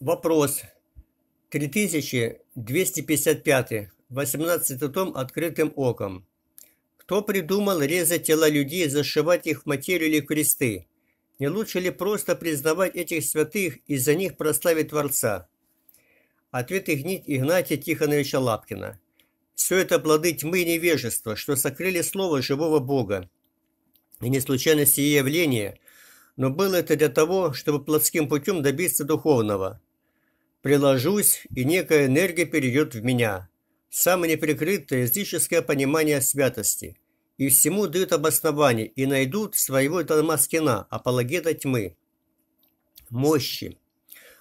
Вопрос 3255, 18 том открытым оком. Кто придумал резать тела людей, зашивать их в материю или кресты? Не лучше ли просто признавать этих святых и за них прославить Творца? Ответ Игнатия Тихоновича Лапкина. Все это плоды тьмы и невежества, что сокрыли слово живого Бога. И не случайно сие явление, но было это для того, чтобы плотским путем добиться духовного – Приложусь, и некая энергия перейдет в меня. Самое неприкрытое языческое понимание святости. И всему дают обоснование, и найдут своего Дамаскина, апологета тьмы. Мощи.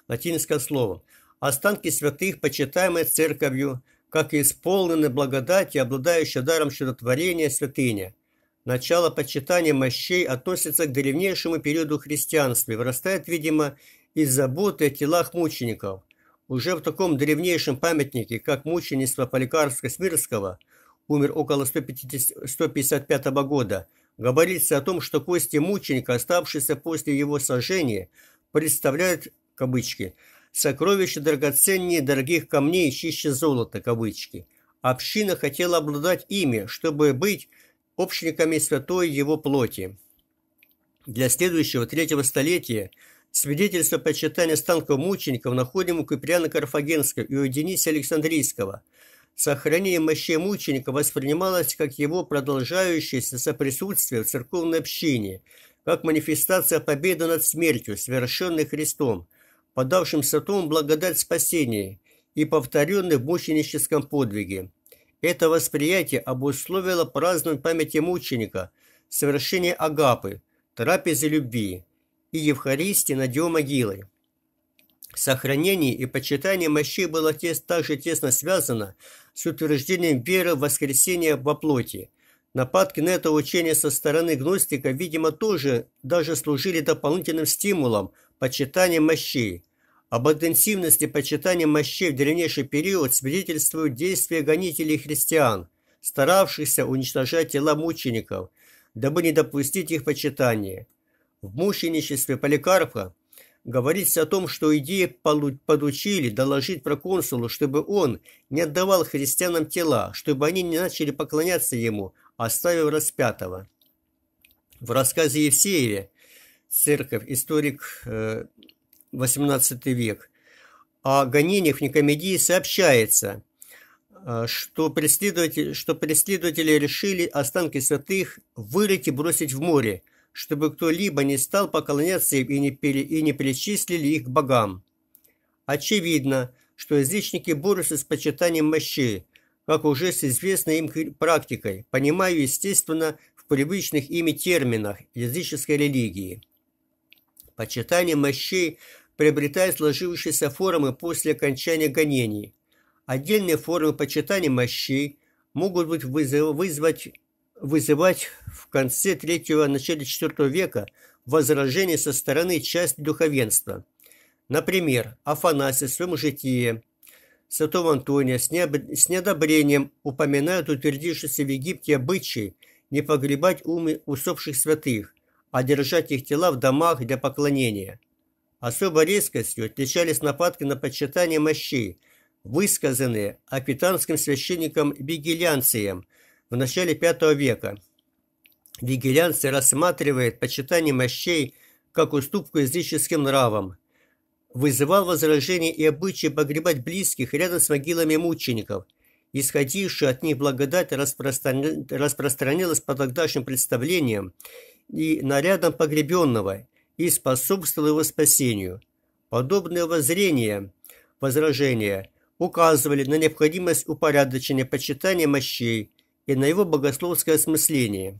Латинское слово. Останки святых, почитаемые церковью, как и исполнены благодати, обладающие даром чудотворения святыня. Начало почитания мощей относится к древнейшему периоду христианства и вырастает, видимо, из заботы о телах мучеников. Уже в таком древнейшем памятнике, как мученичество Поликарска Смирского, умер около 150, 155 года, говорится о том, что кости мученика, оставшиеся после его сожжения, представляют, кавычки, сокровища драгоценнее дорогих камней, и чище золота, кавычки. Община хотела обладать ими, чтобы быть общниками святой его плоти. Для следующего третьего столетия – Свидетельство почитания станков мучеников находим у Куприана Карфагенского и у Дениса Александрийского. Сохранение мощей мученика воспринималось как его продолжающееся соприсутствие в церковной общине, как манифестация победы над смертью, совершенной Христом, подавшим святому благодать спасения и повторенной в мученическом подвиге. Это восприятие обусловило празднование памяти мученика, совершение агапы, трапезы любви и Евхаристии над его могилой. Сохранение и почитание мощей было также тесно связано с утверждением веры в воскресение во плоти. Нападки на это учение со стороны гностика, видимо, тоже даже служили дополнительным стимулом почитания мощей. Об интенсивности почитания мощей в дальнейший период свидетельствуют действия гонителей христиан, старавшихся уничтожать тела мучеников, дабы не допустить их почитания. В мученичестве Поликарпа говорится о том, что идеи подучили доложить проконсулу, чтобы он не отдавал христианам тела, чтобы они не начали поклоняться ему, оставив распятого. В рассказе Евсееве «Церковь. Историк. XVIII э, век» о гонениях в Никомедии сообщается, э, что преследователи, что преследователи решили останки святых вырыть и бросить в море, чтобы кто-либо не стал поклоняться им и не, пере, и не перечислили их к богам. Очевидно, что язычники борются с почитанием мощи, как уже с известной им практикой, понимаю, естественно, в привычных ими терминах языческой религии. Почитание мощей приобретает сложившиеся формы после окончания гонений. Отдельные формы почитания мощей могут быть вызвать вызывать в конце третьего, начале четвертого века возражения со стороны части духовенства. Например, Афанасий в своем житии святого Антония с, необ... с неодобрением упоминают утвердившийся в Египте обычай не погребать умы усопших святых, а держать их тела в домах для поклонения. Особой резкостью отличались нападки на почитание мощей, высказанные апитанским священником Бигелянцием в начале V века. Вигелянцы рассматривает почитание мощей как уступку языческим нравам. Вызывал возражение и обычай погребать близких рядом с могилами мучеников. Исходившая от них благодать распростран... распространилась по тогдашним представлениям и нарядам погребенного и способствовала его спасению. Подобные воззрения, возражения указывали на необходимость упорядочения почитания мощей и на его богословское осмысление.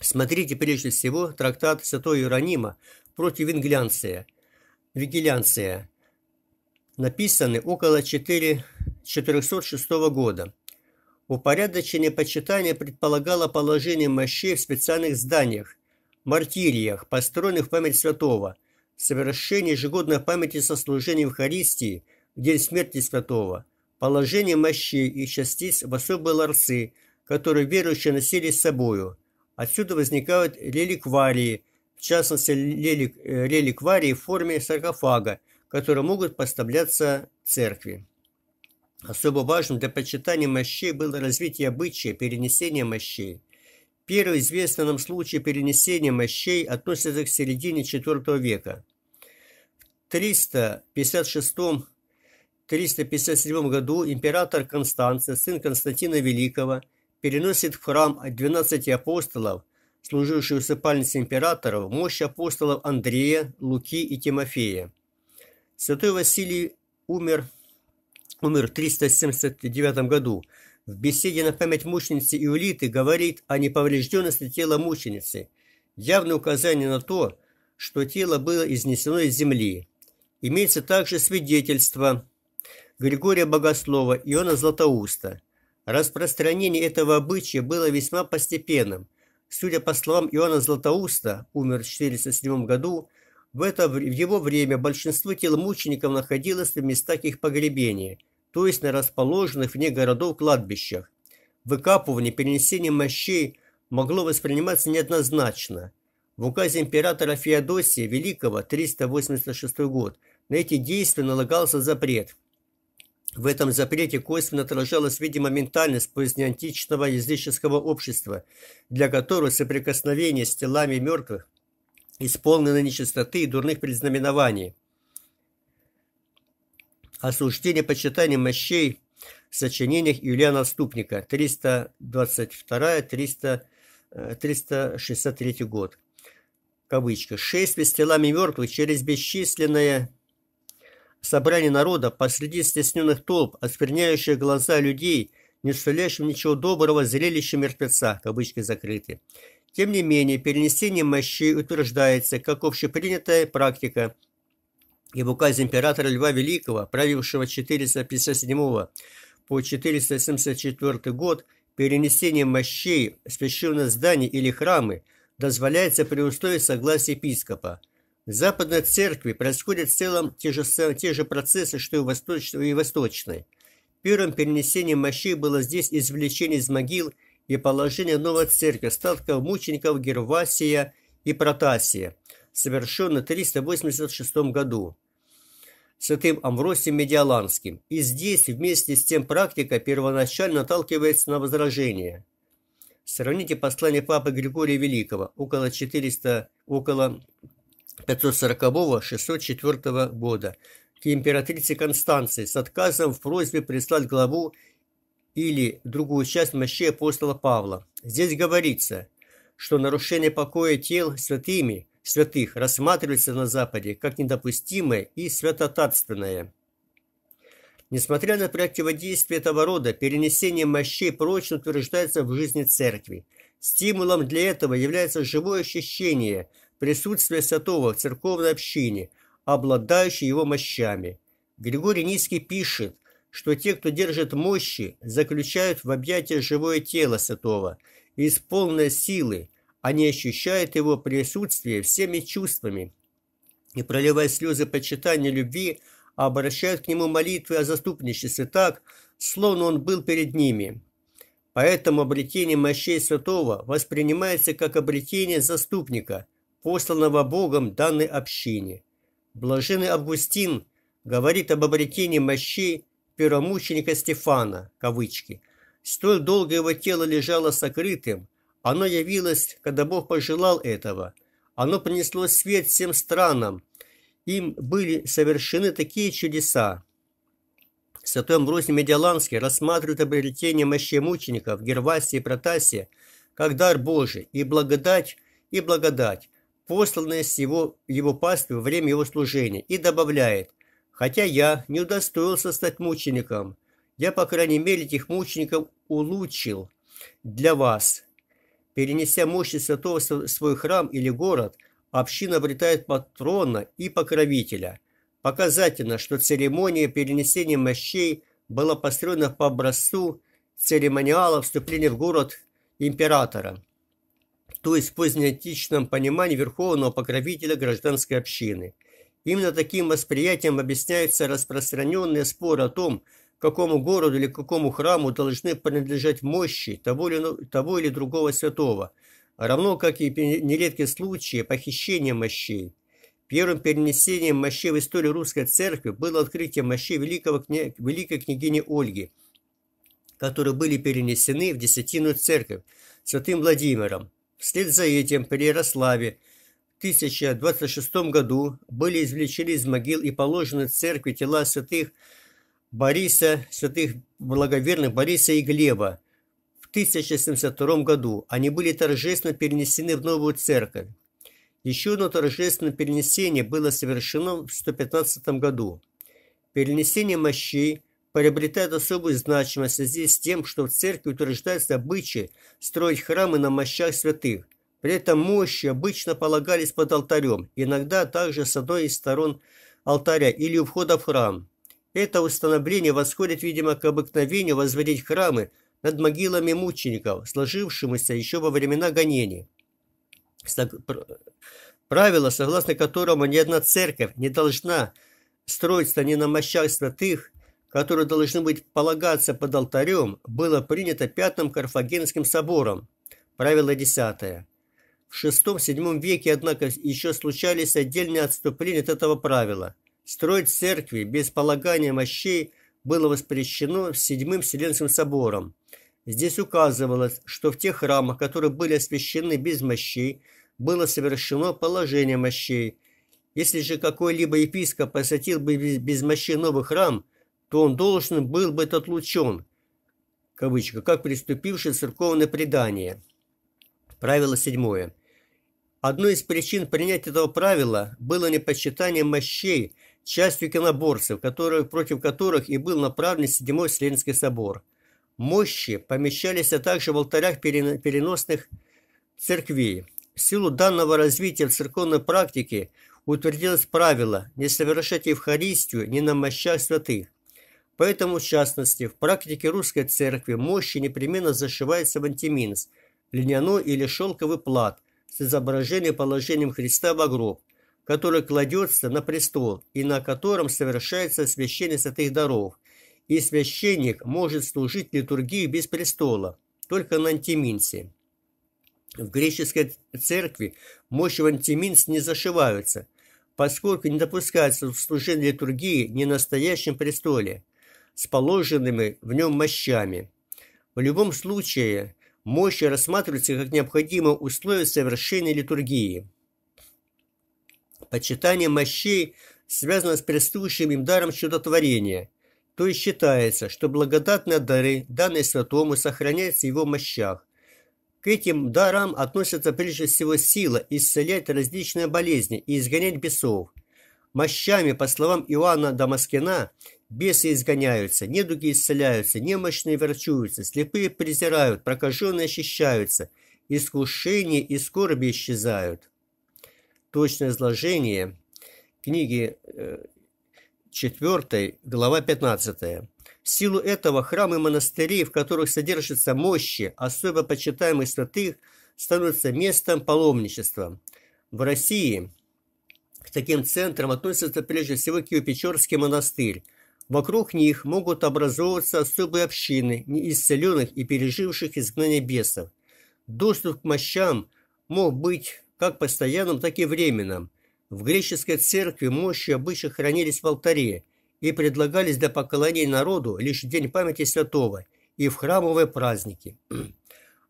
Смотрите прежде всего трактат святой Иеронима против Винглянция, Вигилянция, написанный около 4, 406 года. Упорядоченное почитания предполагало положение мощей в специальных зданиях, мартириях, построенных в память святого, совершение ежегодной памяти со в Евхаристии в день смерти святого, положение мощей и частиц в особые ларцы – которые верующие носили с собою. Отсюда возникают реликварии, в частности релик, э, реликварии в форме саркофага, которые могут поставляться церкви. Особо важным для почитания мощей было развитие обычая перенесения мощей. Первый известный нам случай перенесения мощей относится к середине IV века. В 356-357 году император Констанция, сын Константина Великого – переносит в храм 12 апостолов, служивших усыпальницы императоров, мощь апостолов Андрея, Луки и Тимофея. Святой Василий умер, умер в 379 году. В беседе на память мученицы Иулиты говорит о неповрежденности тела мученицы, явное указание на то, что тело было изнесено из земли. Имеется также свидетельство Григория Богослова, Иона Златоуста, Распространение этого обычая было весьма постепенным. Судя по словам Иоанна Златоуста, умер в 407 году, в, это, в его время большинство тел мучеников находилось в местах их погребения, то есть на расположенных вне городов кладбищах. Выкапывание, перенесение мощей могло восприниматься неоднозначно. В указе императора Феодосия Великого 386 год на эти действия налагался запрет – в этом запрете косвенно отражалась, видимо, ментальность позднеантичного языческого общества, для которого соприкосновение с телами мертвых исполнено нечистоты и дурных предзнаменований. Осуждение почитания мощей в сочинениях Юлиана Ступника 322-363 э, год. Кавычка. «Шествие с телами мертвых через бесчисленное собрание народа посреди стесненных толп, оскверняющих глаза людей, не сулящим ничего доброго зрелище мертвеца, кавычки закрыты. Тем не менее, перенесение мощей утверждается как общепринятая практика, и в указе императора Льва Великого, правившего 457 по 474 год, перенесение мощей в священное здание или храмы дозволяется при условии согласия епископа – в Западной Церкви происходят в целом те же, те же процессы, что и в Восточной. И Восточной. Первым перенесением мощей было здесь извлечение из могил и положение новой церкви, остатков мучеников Гервасия и Протасия, совершенно в 386 году святым Амвросием Медиаланским. И здесь вместе с тем практика первоначально наталкивается на возражение. Сравните послание Папы Григория Великого около 400, около 540-604 года к императрице Констанции с отказом в просьбе прислать главу или другую часть мощей апостола Павла. Здесь говорится, что нарушение покоя тел святыми, святых рассматривается на Западе как недопустимое и святотатственное. Несмотря на противодействие этого рода, перенесение мощей прочно утверждается в жизни церкви. Стимулом для этого является живое ощущение – присутствие святого в церковной общине, обладающей его мощами. Григорий Низкий пишет, что те, кто держит мощи, заключают в объятия живое тело святого из полной силы, они ощущают его присутствие всеми чувствами и, проливая слезы почитания любви, обращают к нему молитвы о заступничестве так, словно он был перед ними. Поэтому обретение мощей святого воспринимается как обретение заступника, посланного Богом данной общине. Блаженный Августин говорит об обретении мощей первомученика Стефана, кавычки. Столь долго его тело лежало сокрытым, оно явилось, когда Бог пожелал этого. Оно принесло свет всем странам, им были совершены такие чудеса. Святой Амбросий Медиаланский рассматривает обретение мощей мучеников Гервасии и Протасе как дар Божий и благодать, и благодать посланное с его, его паствы время его служения, и добавляет, «Хотя я не удостоился стать мучеником, я, по крайней мере, этих мучеников улучшил для вас». Перенеся мощи святого в свой храм или город, община обретает патрона и покровителя. Показательно, что церемония перенесения мощей была построена по образцу церемониала вступления в город императора то есть в позднеантичном понимании верховного покровителя гражданской общины. Именно таким восприятием объясняются распространенные споры о том, какому городу или какому храму должны принадлежать мощи того или, того или другого святого, а равно как и нередки случаи похищения мощей. Первым перенесением мощей в историю русской церкви было открытие мощей великого кня... великой княгини Ольги, которые были перенесены в Десятиную церковь святым Владимиром. Вслед за этим при Ярославе в 1026 году были извлечены из могил и положены в церкви тела святых Бориса, святых благоверных Бориса и Глеба. В 1772 году они были торжественно перенесены в новую церковь. Еще одно торжественное перенесение было совершено в 115 году. Перенесение мощей – приобретает особую значимость в связи с тем, что в церкви утверждается обычай строить храмы на мощах святых. При этом мощи обычно полагались под алтарем, иногда также с одной из сторон алтаря или у входа в храм. Это установление восходит, видимо, к обыкновению возводить храмы над могилами мучеников, сложившемуся еще во времена гонений. Правило, согласно которому ни одна церковь не должна строиться ни на мощах святых, которое должно быть полагаться под алтарем, было принято Пятым Карфагенским собором. Правило 10. В VI-VII веке, однако, еще случались отдельные отступления от этого правила. Строить церкви без полагания мощей было воспрещено седьмым Вселенским собором. Здесь указывалось, что в тех храмах, которые были освящены без мощей, было совершено положение мощей. Если же какой-либо епископ посетил бы без мощей новый храм – то он должен был быть отлучен, кавычка, как приступивший церковное предание. Правило седьмое. Одной из причин принятия этого правила было непочитание мощей частью киноборцев, которые, против которых и был направлен седьмой Вселенский собор. Мощи помещались а также в алтарях переносных церквей. В силу данного развития церковной практики утвердилось правило не совершать Евхаристию ни на мощах святых. Поэтому, в частности, в практике русской церкви мощи непременно зашивается в антиминс, льняной или шелковый плат с изображением положением Христа в гроб, который кладется на престол и на котором совершается священие святых даров. И священник может служить литургии без престола, только на антиминсе. В греческой церкви мощи в антиминс не зашиваются, поскольку не допускается служение литургии не на настоящем престоле с положенными в нем мощами. В любом случае, мощи рассматриваются как необходимое условие совершения литургии. Почитание мощей связано с присущим им даром чудотворения, то есть считается, что благодатные дары, данные святому, сохраняются в его мощах. К этим дарам относятся прежде всего сила исцелять различные болезни и изгонять бесов. Мощами, по словам Иоанна Дамаскина, Бесы изгоняются, недуги исцеляются, немощные врачуются, слепые презирают, прокаженные очищаются, искушения и скорби исчезают. Точное изложение книги 4, э, глава 15. В силу этого храмы и монастыри, в которых содержатся мощи, особо почитаемых святых, становятся местом паломничества. В России к таким центрам относится прежде всего Киевпечорский монастырь, Вокруг них могут образовываться особые общины, неисцеленных и переживших изгнание бесов. Доступ к мощам мог быть как постоянным, так и временным. В греческой церкви мощи обычно хранились в алтаре и предлагались для поклонения народу лишь в день памяти святого и в храмовые праздники.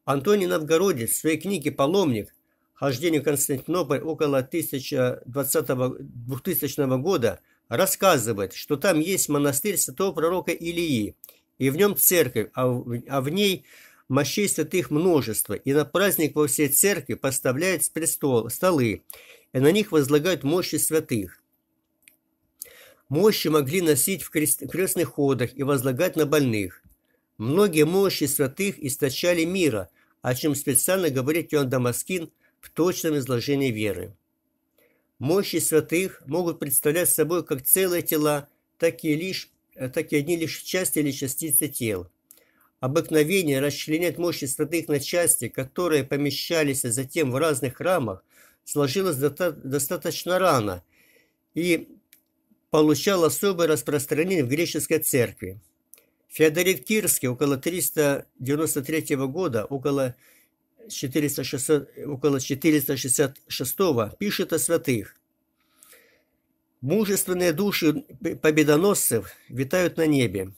Антоний Новгородец в своей книге «Паломник» «Хождение в Константинополь около 1020 2000 года» рассказывает, что там есть монастырь святого пророка Илии, и в нем церковь, а в, а в ней мощей святых множество, и на праздник во всей церкви поставляют с престола столы, и на них возлагают мощи святых. Мощи могли носить в крест, крестных ходах и возлагать на больных. Многие мощи святых источали мира, о чем специально говорит Иоанн Дамаскин в точном изложении веры. Мощи святых могут представлять собой как целые тела, так и, лишь, э, так и одни лишь части или частицы тел. Обыкновение расчленять мощи святых на части, которые помещались а затем в разных храмах, сложилось достаточно рано и получал особое распространение в греческой церкви. Феодорит Кирский около 393 года, около 460, около 466 пишет о святых. Мужественные души победоносцев витают на небе.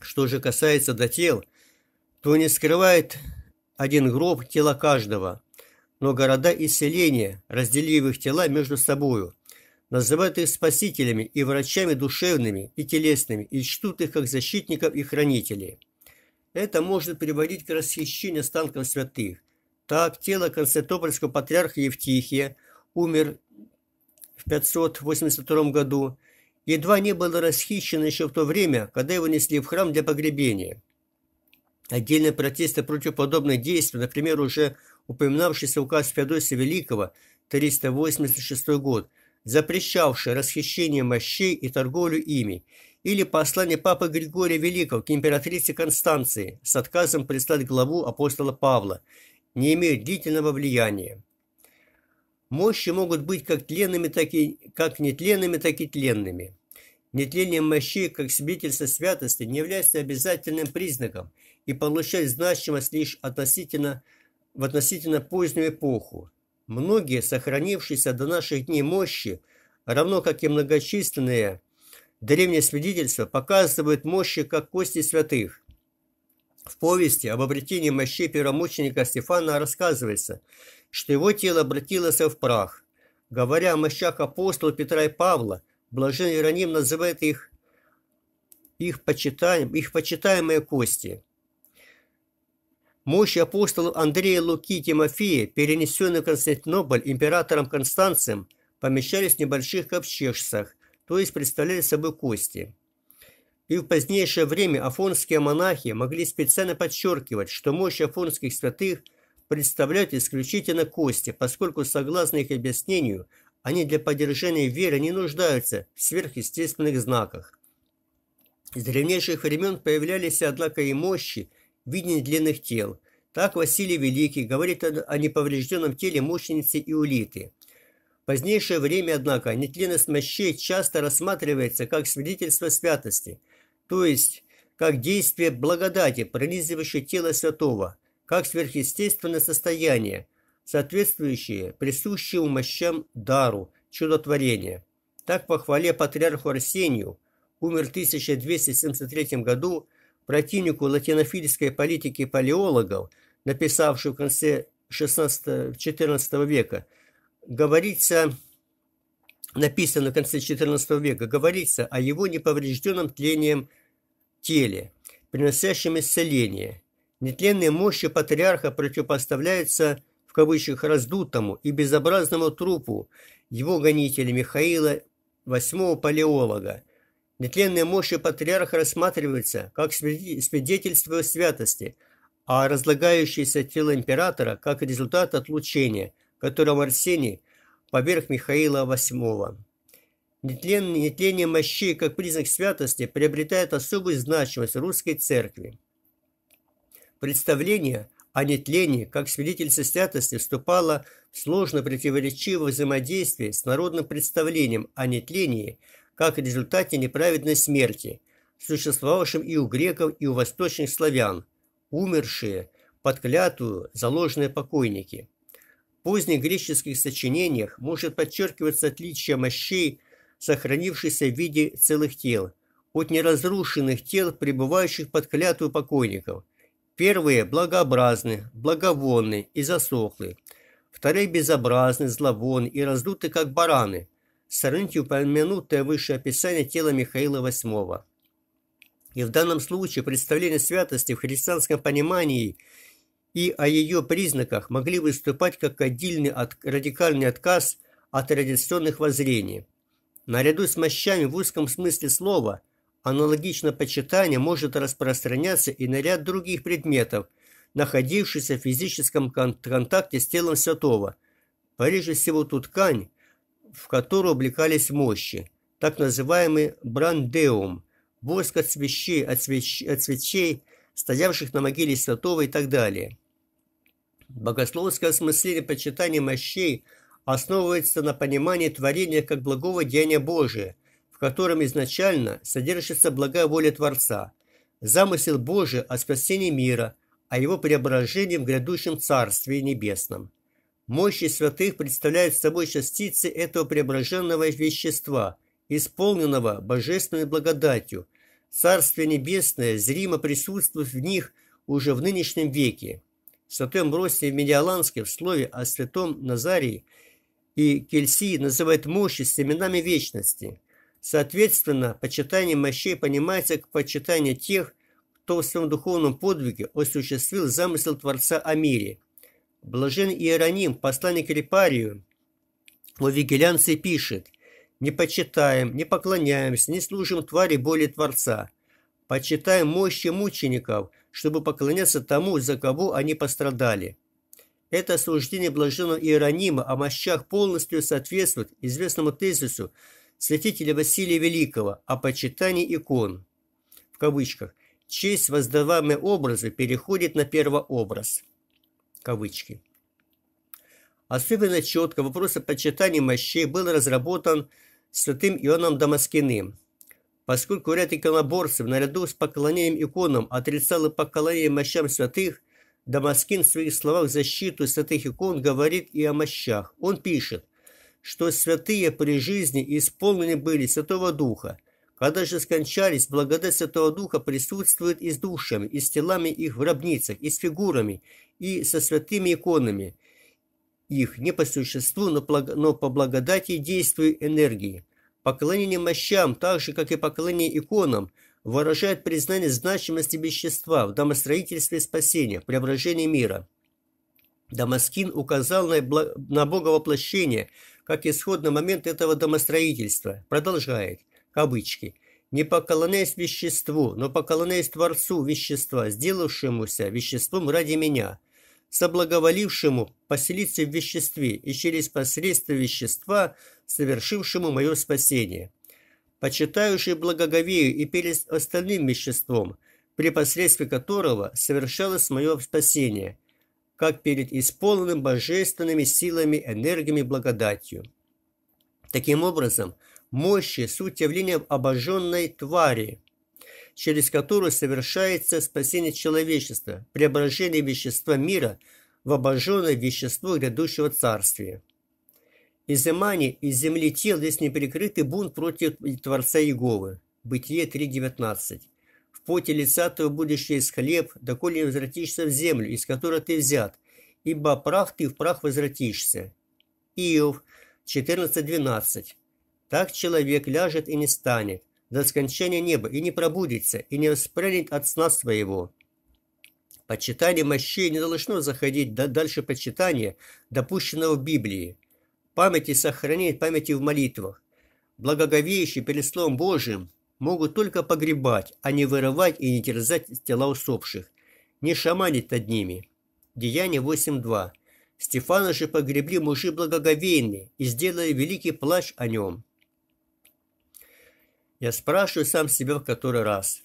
Что же касается до тел, то не скрывает один гроб тела каждого, но города и селения, разделив их тела между собою, называют их спасителями и врачами душевными и телесными и чтут их как защитников и хранителей. Это можно приводить к расхищению станков святых. Так, тело константинопольского патриарха Евтихия умер в 582 году, едва не было расхищено еще в то время, когда его несли в храм для погребения. Отдельные протесты против подобных действий, например, уже упоминавшийся указ Феодосия Великого, 386 год, запрещавший расхищение мощей и торговлю ими, или послание Папы Григория Великого к императрице Констанции с отказом прислать главу апостола Павла, не имеют длительного влияния. Мощи могут быть как тленными, так и, как нетленными, так и тленными. Нетление мощей, как свидетельство святости, не является обязательным признаком и получает значимость лишь относительно, в относительно позднюю эпоху. Многие сохранившиеся до наших дней мощи, равно как и многочисленные Древние свидетельства показывают мощи, как кости святых. В повести об обретении мощей первомученика Стефана рассказывается, что его тело обратилось в прах. Говоря о мощах апостола Петра и Павла, блажен Иероним называет их, их, почитаем, их почитаемые кости. Мощи апостолов Андрея, Луки и Тимофея, перенесенные в Константинополь императором Констанцием, помещались в небольших ковчежцах, то есть представляли собой кости. И в позднейшее время афонские монахи могли специально подчеркивать, что мощь афонских святых представляют исключительно кости, поскольку, согласно их объяснению, они для поддержания веры не нуждаются в сверхъестественных знаках. С древнейших времен появлялись, однако, и мощи в виде длинных тел. Так Василий Великий говорит о неповрежденном теле мощницы улиты позднейшее время, однако, нетленность мощей часто рассматривается как свидетельство святости, то есть как действие благодати, пронизывающее тело святого, как сверхъестественное состояние, соответствующее присущему мощам дару, чудотворения. Так, по хвале патриарху Арсению, умер в 1273 году, противнику латинофильской политики палеологов, написавшую в конце 16-14 века – говорится, написано в конце XIV века, говорится о его неповрежденном тлением теле, приносящем исцеление. Нетленные мощи патриарха противопоставляются в кавычках раздутому и безобразному трупу его гонителя Михаила VIII палеолога. Нетленные мощи патриарха рассматриваются как свидетельство святости, а разлагающееся тело императора как результат отлучения, которым Арсений поверх Михаила VIII. Нетление, нетление мощей как признак святости приобретает особую значимость русской церкви. Представление о нетлении как свидетельстве святости вступало в сложно противоречивое взаимодействие с народным представлением о нетлении как результате неправедной смерти, существовавшим и у греков, и у восточных славян, умершие под клятву заложенные покойники – поздних греческих сочинениях может подчеркиваться отличие мощей, сохранившихся в виде целых тел, от неразрушенных тел, пребывающих под клятву покойников. Первые благообразны, благовонны и засохлы. Вторые безобразны, зловонны и раздуты, как бараны. Сравните упомянутое выше описание тела Михаила VIII. И в данном случае представление святости в христианском понимании – и о ее признаках могли выступать как отдельный от, радикальный отказ от традиционных воззрений. Наряду с мощами в узком смысле слова, аналогично почитание может распространяться и на ряд других предметов, находившихся в физическом кон контакте с телом святого, прежде всего ту ткань, в которую облекались мощи, так называемый брандеум, воск от свечей, от свеч, от свечей стоявших на могиле святого и так далее. Богословское осмысление почитания мощей основывается на понимании творения как благого деяния Божия, в котором изначально содержится благая воля Творца, замысел Божий о спасении мира, о его преображении в грядущем Царстве Небесном. Мощи святых представляют собой частицы этого преображенного вещества, исполненного божественной благодатью. Царствие Небесное зримо присутствует в них уже в нынешнем веке. В Святом Росте Медиаланске в слове о святом Назарии и Кельсии называют мощи семенами вечности. Соответственно, почитание мощей понимается как почитание тех, кто в своем духовном подвиге осуществил замысел Творца о мире. Блажен Иероним, посланник Репарию, во Вигелянце пишет «Не почитаем, не поклоняемся, не служим твари более Творца, почитаем мощи мучеников – чтобы поклоняться тому, за кого они пострадали. Это суждение блаженного Иеронима о мощах полностью соответствует известному тезису святителя Василия Великого о почитании икон. В кавычках. Честь, воздаваемая образы переходит на первообраз. Кавычки. Особенно четко вопрос о почитании мощей был разработан святым Ионом Дамаскиным – Поскольку ряд иконоборцев наряду с поклонением иконам отрицал и поклонение мощам святых, Дамаскин в своих словах защиту святых икон говорит и о мощах. Он пишет, что святые при жизни исполнены были Святого Духа. Когда же скончались, благодать Святого Духа присутствует и с душами, и с телами их в гробницах, и с фигурами, и со святыми иконами. Их не по существу, но по благодати действует энергии. Поклонение мощам, так же как и поклонение иконам, выражает признание значимости вещества в домостроительстве спасения, преображении мира. Дамаскин указал на, боговоплощение как исходный момент этого домостроительства. Продолжает, кавычки, «Не поклоняясь веществу, но поклоняясь Творцу вещества, сделавшемуся веществом ради меня, соблаговолившему поселиться в веществе и через посредство вещества, совершившему мое спасение, почитающий благоговею и перед остальным веществом, при посредстве которого совершалось мое спасение, как перед исполненным божественными силами, энергиями, благодатью. Таким образом, мощи – суть явления обожженной твари – через которую совершается спасение человечества, преображение вещества мира в обожженное вещество грядущего царствия. Изымание из земли тел есть неприкрытый бунт против Творца Иеговы. Бытие 3.19. В поте лица твоего будущее из хлеб, доколе возвратишься в землю, из которой ты взят, ибо прах ты в прах возвратишься. Иов 14.12. Так человек ляжет и не станет, до скончания неба, и не пробудится, и не воспрянет от сна своего. Почитание мощей не должно заходить дальше почитания, допущенного в Библии. Памяти сохранить памяти в молитвах. Благоговеющие перед Словом Божиим могут только погребать, а не вырывать и не терзать тела усопших, не шаманить над ними. Деяние 8.2. Стефана же погребли мужи благоговейные и сделали великий плач о нем. Я спрашиваю сам себя в который раз.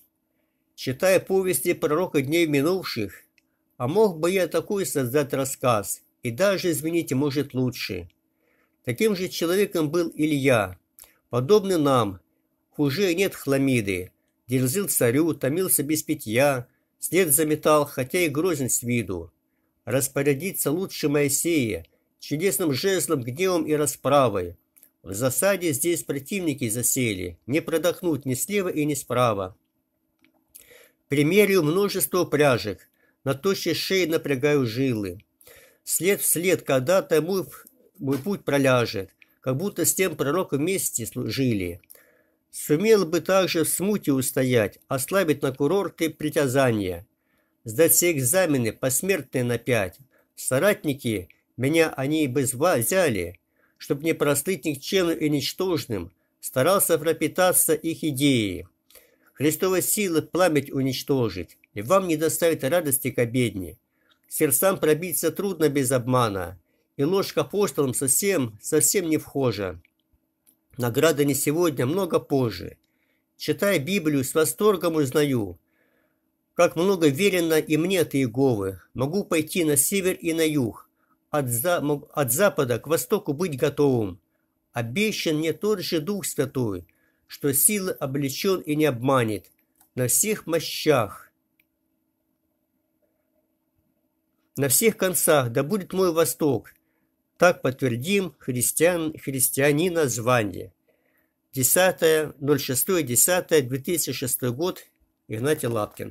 Читая повести пророка дней минувших, а мог бы я такой создать рассказ, и даже, извините, может лучше. Таким же человеком был Илья, подобный нам. Хуже нет хламиды. Дерзил царю, томился без питья, след заметал, хотя и грозен с виду. Распорядиться лучше Моисея, чудесным жезлом, гневом и расправой. В засаде здесь противники засели, не продохнуть ни слева и ни справа. Примерю множество пряжек, на тощей шее напрягаю жилы. След в след когда-то мой, мой путь проляжет, как будто с тем пророком вместе жили. Сумел бы также в смуте устоять, ослабить на курорты притязания, сдать все экзамены посмертные на пять. Соратники, меня они бы взяли, чтобы не простыть никчемным и ничтожным, старался пропитаться их идеей. Христова сила пламять уничтожить, и вам не доставит радости к обедне. Сердцам пробиться трудно без обмана, и ложь к апостолам совсем, совсем не вхожа. Награда не сегодня, много позже. Читая Библию, с восторгом узнаю, как много верено и мне от Иеговы. Могу пойти на север и на юг, от, за... от запада к востоку быть готовым. Обещан мне тот же Дух Святой, что силы облечен и не обманет на всех мощах, на всех концах, да будет мой Восток. Так подтвердим христиан, христианина звание. 10.06.10.2006 год, Игнатий Лапкин.